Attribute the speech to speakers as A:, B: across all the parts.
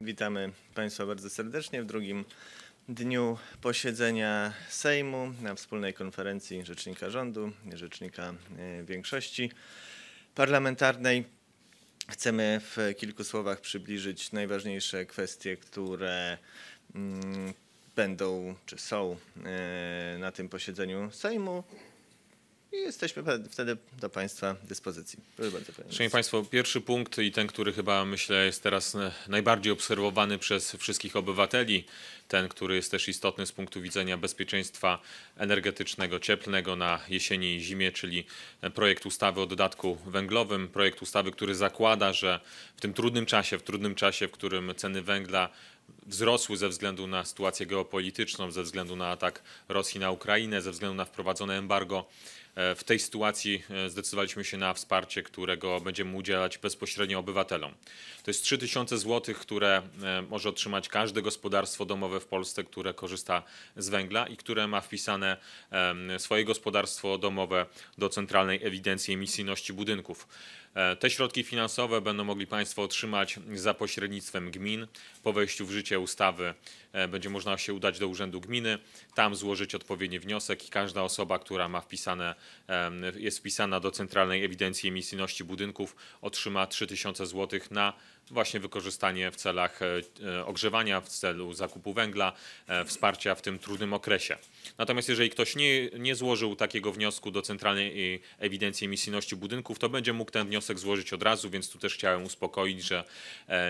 A: Witamy Państwa bardzo serdecznie w drugim dniu posiedzenia Sejmu na wspólnej konferencji Rzecznika Rządu, Rzecznika e, Większości Parlamentarnej. Chcemy w kilku słowach przybliżyć najważniejsze kwestie, które mm, będą czy są e, na tym posiedzeniu Sejmu i jesteśmy wtedy do Państwa dyspozycji. Proszę bardzo. Szanowni
B: Państwo, pierwszy punkt i ten, który chyba myślę jest teraz najbardziej obserwowany przez wszystkich obywateli, ten, który jest też istotny z punktu widzenia bezpieczeństwa energetycznego, cieplnego na jesieni i zimie, czyli projekt ustawy o dodatku węglowym, projekt ustawy, który zakłada, że w tym trudnym czasie, w trudnym czasie, w którym ceny węgla wzrosły ze względu na sytuację geopolityczną, ze względu na atak Rosji na Ukrainę, ze względu na wprowadzone embargo. E, w tej sytuacji e, zdecydowaliśmy się na wsparcie, którego będziemy udzielać bezpośrednio obywatelom. To jest 3000 zł, które e, może otrzymać każde gospodarstwo domowe w Polsce, które korzysta z węgla i które ma wpisane swoje gospodarstwo domowe do Centralnej Ewidencji Emisyjności Budynków. Te środki finansowe będą mogli Państwo otrzymać za pośrednictwem gmin po wejściu w życie ustawy e, będzie można się udać do Urzędu Gminy, tam złożyć odpowiedni wniosek i każda osoba, która ma wpisane, jest wpisana do Centralnej Ewidencji Emisyjności Budynków otrzyma 3000 zł na właśnie wykorzystanie w celach e, e, ogrzewania, w celu zakupu węgla, wsparcia w tym trudnym okresie. Natomiast jeżeli ktoś nie, nie złożył takiego wniosku do Centralnej Ewidencji Emisyjności Budynków, to będzie mógł ten wniosek złożyć od razu, więc tu też chciałem uspokoić, że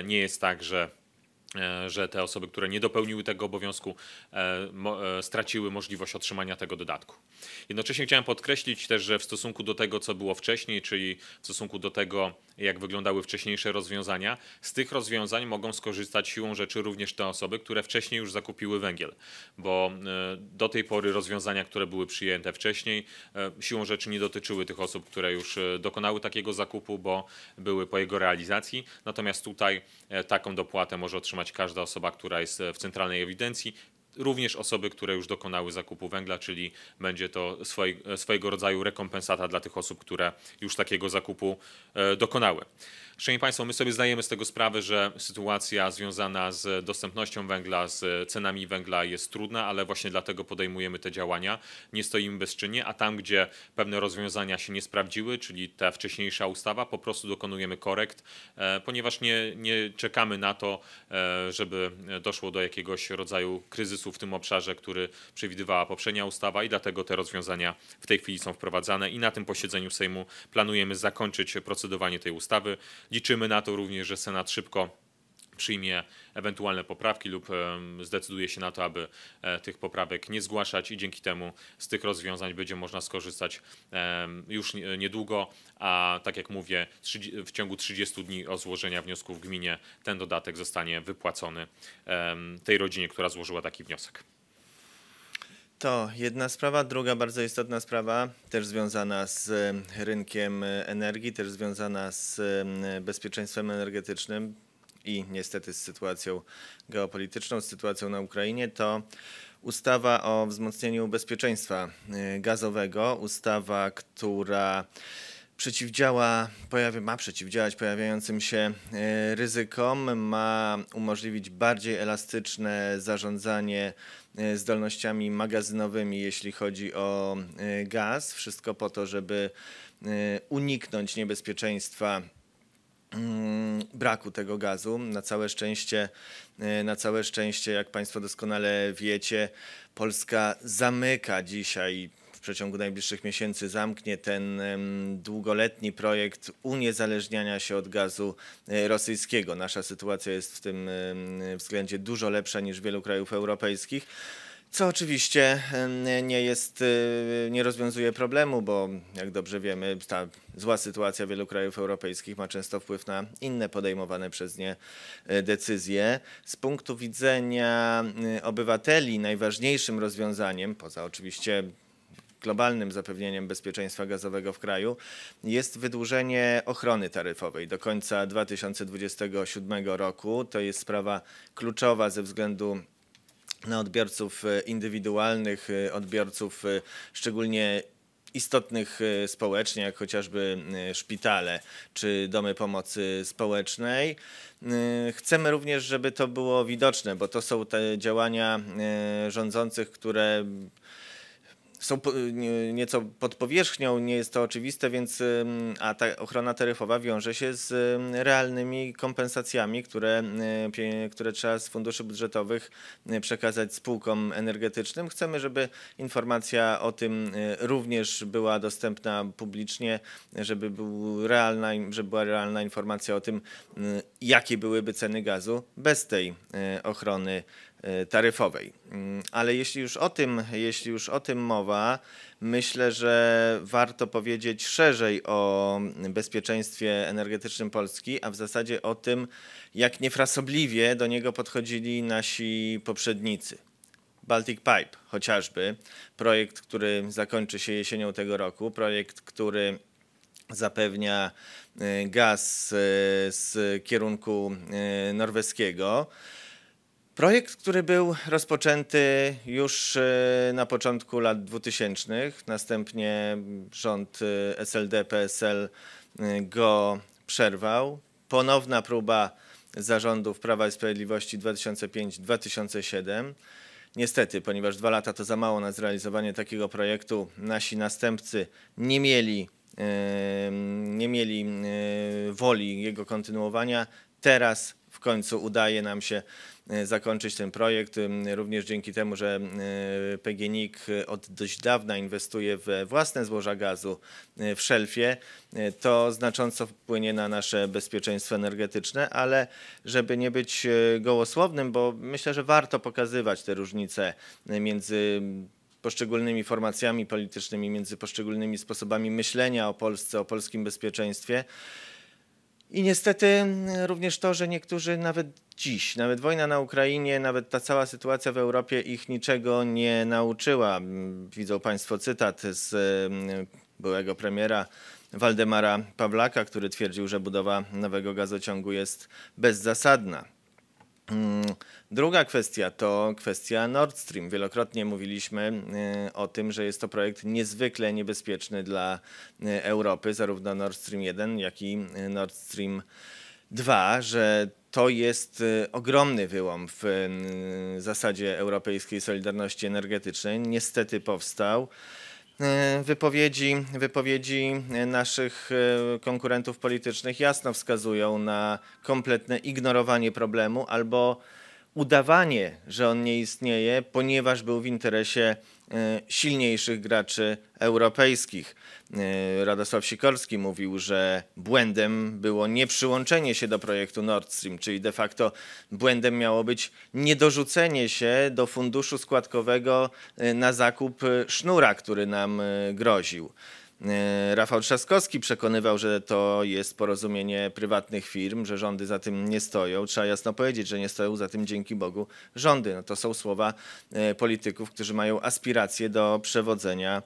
B: nie jest tak, że E, że te osoby, które nie dopełniły tego obowiązku, e, e, straciły możliwość otrzymania tego dodatku. Jednocześnie chciałem podkreślić też, że w stosunku do tego, co było wcześniej, czyli w stosunku do tego, jak wyglądały wcześniejsze rozwiązania, z tych rozwiązań mogą skorzystać siłą rzeczy również te osoby, które wcześniej już zakupiły węgiel, bo do tej pory rozwiązania, które były przyjęte wcześniej, siłą rzeczy nie dotyczyły tych osób, które już dokonały takiego zakupu, bo były po jego realizacji. Natomiast tutaj taką dopłatę może otrzymać każda osoba, która jest e, w centralnej ewidencji, również osoby, które już dokonały zakupu węgla, czyli będzie to e, swojego rodzaju rekompensata dla tych osób, które już takiego zakupu e, dokonały. Szanowni Państwo, my sobie zdajemy z tego sprawę, że sytuacja związana z dostępnością węgla, z cenami węgla jest trudna, ale właśnie dlatego podejmujemy te działania. Nie stoimy bezczynnie, a tam, gdzie pewne rozwiązania się nie sprawdziły, czyli ta wcześniejsza ustawa, po prostu dokonujemy korekt, e, ponieważ nie, nie czekamy na to, e, żeby doszło do jakiegoś rodzaju kryzysu w tym obszarze, który przewidywała poprzednia ustawa i dlatego te rozwiązania w tej chwili są wprowadzane i na tym posiedzeniu Sejmu planujemy zakończyć procedowanie tej ustawy. Liczymy na to również, że Senat szybko przyjmie ewentualne poprawki lub zdecyduje się na to, aby e, tych poprawek nie zgłaszać i dzięki temu z tych rozwiązań będzie można skorzystać już niedługo, a tak jak mówię, w ciągu 30 dni od złożenia wniosku w gminie ten dodatek zostanie wypłacony tej rodzinie, która złożyła taki wniosek.
A: To jedna sprawa. Druga bardzo istotna sprawa, też związana z e, rynkiem e, energii, też związana z e, bezpieczeństwem energetycznym i niestety z sytuacją geopolityczną, z sytuacją na Ukrainie, to ustawa o wzmocnieniu bezpieczeństwa gazowego, ustawa, która przeciwdziała, pojawia, ma przeciwdziałać pojawiającym się e, ryzykom, ma umożliwić bardziej elastyczne zarządzanie e, zdolnościami magazynowymi, jeśli chodzi o e, gaz. Wszystko po to, żeby uniknąć niebezpieczeństwa mm, braku tego gazu. Na całe szczęście, na całe szczęście, jak Państwo doskonale wiecie, Polska zamyka dzisiaj w przeciągu najbliższych miesięcy zamknie ten długoletni projekt uniezależniania się od gazu e, rosyjskiego. Nasza sytuacja jest w tym względzie dużo lepsza niż w wielu krajów europejskich. Co oczywiście nie jest, e, nie rozwiązuje problemu, bo jak dobrze wiemy, ta zła sytuacja wielu krajów europejskich ma często wpływ na inne podejmowane przez nie e, decyzje. Z punktu widzenia obywateli najważniejszym rozwiązaniem, poza oczywiście globalnym zapewnieniem bezpieczeństwa gazowego w kraju jest wydłużenie ochrony taryfowej do końca 2027 roku. To jest sprawa kluczowa ze względu na odbiorców e, indywidualnych, e, odbiorców e, szczególnie istotnych społecznie, jak chociażby szpitale czy domy pomocy społecznej. Chcemy również, żeby to było widoczne, bo to są te działania rządzących, które są nieco pod powierzchnią, nie jest to oczywiste, więc a ta ochrona taryfowa wiąże się z realnymi kompensacjami, które, y, które trzeba z funduszy budżetowych y, przekazać spółkom energetycznym. Chcemy, żeby informacja o tym y, również była dostępna publicznie, żeby, był realna, żeby była realna informacja o tym, jakie byłyby ceny gazu bez tej ochrony E, taryfowej. Mm, ale jeśli już o tym, jeśli już o tym mowa, myślę, że warto powiedzieć szerzej o bezpieczeństwie energetycznym Polski, a w zasadzie o tym, jak niefrasobliwie do niego podchodzili nasi poprzednicy. Baltic Pipe chociażby, projekt, który zakończy się jesienią tego roku, projekt, który zapewnia e, gaz e, z kierunku norweskiego. Projekt, który był rozpoczęty już e, na początku lat 2000, następnie rząd e, SLD-PSL e, go przerwał. Ponowna próba zarządów Prawa i Sprawiedliwości 2005-2007. Niestety, ponieważ dwa lata to za mało na zrealizowanie takiego projektu, nasi następcy nie mieli, nie mieli woli jego kontynuowania. Teraz w końcu udaje nam się E, zakończyć ten projekt, również dzięki temu, że e, PGNiK e, od dość dawna inwestuje w własne złoża gazu w szelfie, to znacząco wpłynie na nasze bezpieczeństwo energetyczne, ale żeby nie być gołosłownym, bo myślę, że warto pokazywać te różnice między poszczególnymi formacjami politycznymi, między poszczególnymi sposobami myślenia o Polsce, o polskim bezpieczeństwie. I niestety mm, również to, że niektórzy nawet dziś, nawet wojna na Ukrainie, nawet ta cała sytuacja w Europie ich niczego nie nauczyła. Mm, widzą Państwo cytat z mm, byłego premiera Waldemara Pawlaka, który twierdził, że budowa nowego gazociągu jest bezzasadna. Mm, druga kwestia to kwestia Nord Stream. Wielokrotnie mówiliśmy y, o tym, że jest to projekt niezwykle niebezpieczny dla y, Europy, zarówno Nord Stream 1, jak i y, Nord Stream 2, że to jest ogromny wyłom w zasadzie europejskiej solidarności energetycznej. Niestety powstał. E, wypowiedzi, wypowiedzi naszych e, konkurentów politycznych jasno wskazują na kompletne ignorowanie problemu albo udawanie, że on nie istnieje, ponieważ był w interesie E, silniejszych graczy europejskich. E, Radosław Sikorski mówił, że błędem było nieprzyłączenie się do projektu Nord Stream, czyli de facto błędem miało być niedorzucenie się do funduszu składkowego e, na zakup sznura, który nam groził. E, Rafał Trzaskowski przekonywał, że to jest porozumienie prywatnych firm, że rządy za tym nie stoją. Trzeba jasno powiedzieć, że nie stoją za tym dzięki Bogu rządy. No to są słowa e, polityków, którzy mają aspiracje do przewodzenia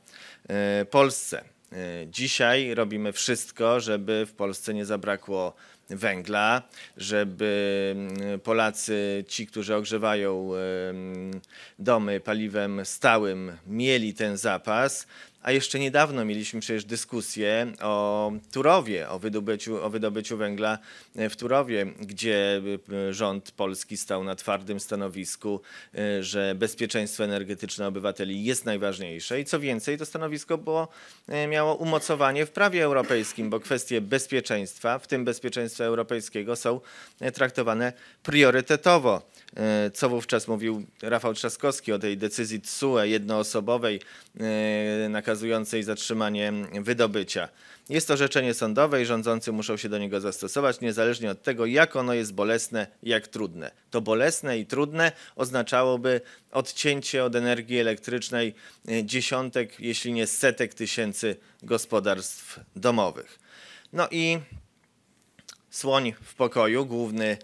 A: e, Polsce. Dzisiaj robimy wszystko, żeby w Polsce nie zabrakło węgla, żeby mm, Polacy, ci, którzy ogrzewają domy paliwem stałym, mieli ten zapas, a jeszcze niedawno mieliśmy przecież dyskusję o Turowie, o wydobyciu, o wydobyciu węgla e, w Turowie, gdzie e, rząd polski stał na twardym stanowisku, e, że bezpieczeństwo energetyczne obywateli jest najważniejsze. I co więcej, to stanowisko było, miało umocowanie w prawie europejskim, bo kwestie bezpieczeństwa, w tym bezpieczeństwa europejskiego, są traktowane priorytetowo. Co wówczas mówił Rafał Trzaskowski o tej decyzji TSUE jednoosobowej na nakazującej zatrzymanie wydobycia. Jest to orzeczenie sądowe i rządzący muszą się do niego zastosować, niezależnie od tego, jak ono jest bolesne, jak trudne. To bolesne i trudne oznaczałoby odcięcie od energii elektrycznej dziesiątek, jeśli nie setek tysięcy gospodarstw domowych. No i słoń w pokoju, główny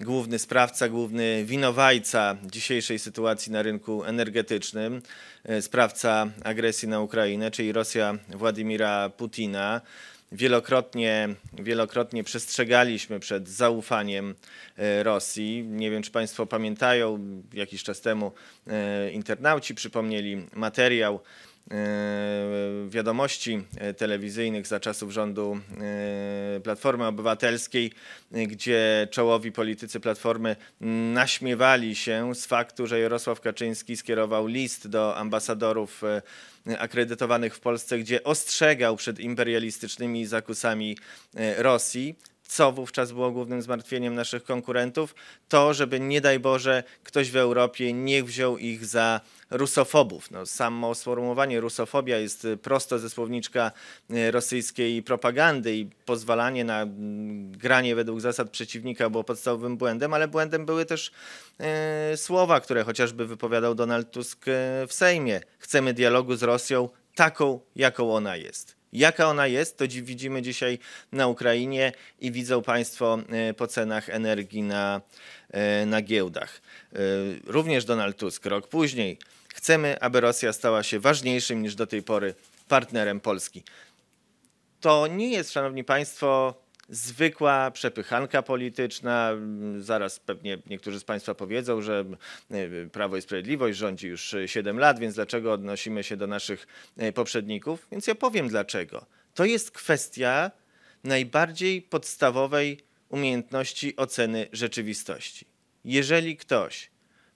A: główny sprawca, główny winowajca dzisiejszej sytuacji na rynku energetycznym, e, sprawca agresji na Ukrainę, czyli Rosja Władimira Putina. Wielokrotnie, wielokrotnie przestrzegaliśmy przed zaufaniem e, Rosji. Nie wiem, czy Państwo pamiętają, jakiś czas temu e, internauci przypomnieli materiał E, wiadomości e, telewizyjnych za czasów rządu e, Platformy Obywatelskiej, gdzie czołowi politycy Platformy naśmiewali się z faktu, że Jarosław Kaczyński skierował list do ambasadorów akredytowanych w Polsce, gdzie ostrzegał przed imperialistycznymi zakusami Rosji co wówczas było głównym zmartwieniem naszych konkurentów, to żeby nie daj Boże ktoś w Europie nie wziął ich za rusofobów. No, samo sformułowanie rusofobia jest y, prosto ze słowniczka y, rosyjskiej propagandy i pozwalanie na mm, granie według zasad przeciwnika było podstawowym błędem, ale błędem były też e, słowa, które chociażby wypowiadał Donald Tusk w Sejmie. Chcemy dialogu z Rosją taką, jaką ona jest. Jaka ona jest, to widzimy dzisiaj na Ukrainie i widzą Państwo e, po cenach energii na, e, na giełdach. E, również Donald Tusk rok później. Chcemy, aby Rosja stała się ważniejszym niż do tej pory partnerem Polski. To nie jest, Szanowni Państwo, zwykła przepychanka polityczna. Zaraz pewnie niektórzy z Państwa powiedzą, że e, Prawo i Sprawiedliwość rządzi już 7 lat, więc dlaczego odnosimy się do naszych e, poprzedników? Więc ja powiem dlaczego. To jest kwestia najbardziej podstawowej umiejętności oceny rzeczywistości. Jeżeli ktoś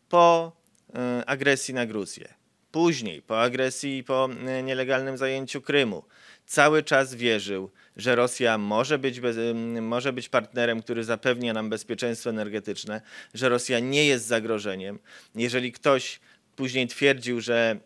A: po e, agresji na Gruzję, później po agresji i po nielegalnym zajęciu Krymu, cały czas wierzył, że Rosja może być, bez, może być partnerem, który zapewnia nam bezpieczeństwo energetyczne, że Rosja nie jest zagrożeniem. Jeżeli ktoś później twierdził, że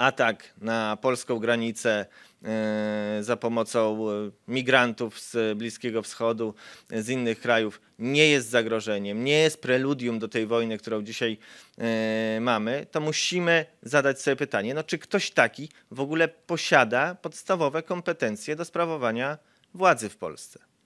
A: atak na polską granicę e, za pomocą e, migrantów z Bliskiego Wschodu, z innych krajów, nie jest zagrożeniem, nie jest preludium do tej wojny, którą dzisiaj e, mamy, to musimy zadać sobie pytanie, no czy ktoś taki w ogóle posiada podstawowe kompetencje do sprawowania władzy w Polsce?